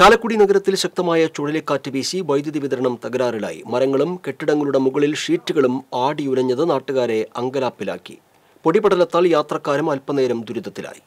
ചാലക്കുടി നഗരത്തിൽ ശക്തമായ ചുഴലിക്കാറ്റ് വീശി വൈദ്യുതി വിതരണം തകരാറിലായി മരങ്ങളും കെട്ടിടങ്ങളുടെ മുകളിൽ ഷീറ്റുകളും ആടിയുരഞ്ഞത് നാട്ടുകാരെ അങ്കലാപ്പിലാക്കി പൊടിപടലത്താൽ യാത്രക്കാരും അല്പനേരം ദുരിതത്തിലായി